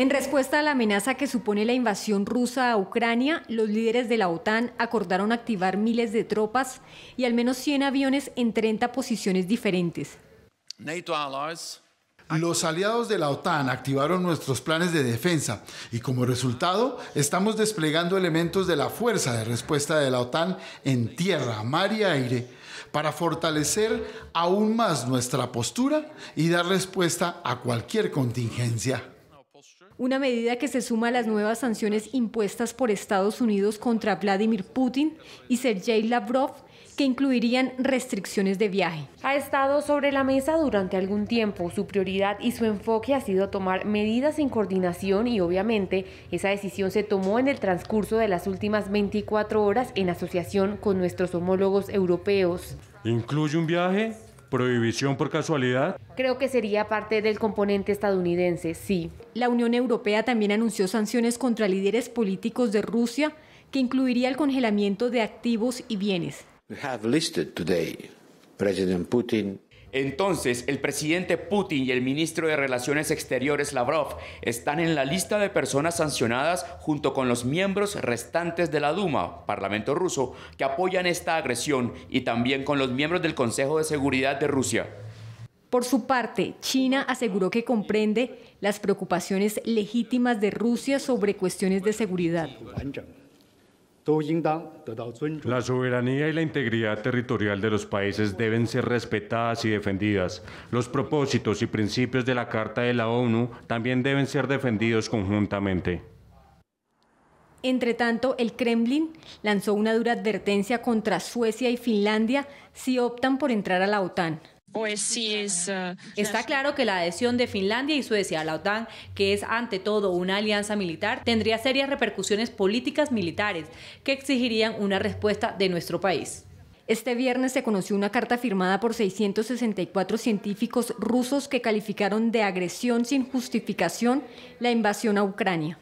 En respuesta a la amenaza que supone la invasión rusa a Ucrania, los líderes de la OTAN acordaron activar miles de tropas y al menos 100 aviones en 30 posiciones diferentes. Los aliados de la OTAN activaron nuestros planes de defensa y como resultado estamos desplegando elementos de la fuerza de respuesta de la OTAN en tierra, mar y aire para fortalecer aún más nuestra postura y dar respuesta a cualquier contingencia. Una medida que se suma a las nuevas sanciones impuestas por Estados Unidos contra Vladimir Putin y Sergei Lavrov, que incluirían restricciones de viaje. Ha estado sobre la mesa durante algún tiempo. Su prioridad y su enfoque ha sido tomar medidas en coordinación y obviamente esa decisión se tomó en el transcurso de las últimas 24 horas en asociación con nuestros homólogos europeos. Incluye un viaje prohibición por casualidad? Creo que sería parte del componente estadounidense, sí. La Unión Europea también anunció sanciones contra líderes políticos de Rusia que incluiría el congelamiento de activos y bienes. Entonces, el presidente Putin y el ministro de Relaciones Exteriores Lavrov están en la lista de personas sancionadas junto con los miembros restantes de la Duma, Parlamento ruso, que apoyan esta agresión y también con los miembros del Consejo de Seguridad de Rusia. Por su parte, China aseguró que comprende las preocupaciones legítimas de Rusia sobre cuestiones de seguridad. La soberanía y la integridad territorial de los países deben ser respetadas y defendidas. Los propósitos y principios de la Carta de la ONU también deben ser defendidos conjuntamente. Entretanto, el Kremlin lanzó una dura advertencia contra Suecia y Finlandia si optan por entrar a la OTAN. Pues sí es. Ah, Está claro que la adhesión de Finlandia y Suecia a la OTAN, que es ante todo una alianza militar, tendría serias repercusiones políticas militares que exigirían una respuesta de nuestro país. Este viernes se conoció una carta firmada por 664 científicos rusos que calificaron de agresión sin justificación la invasión a Ucrania.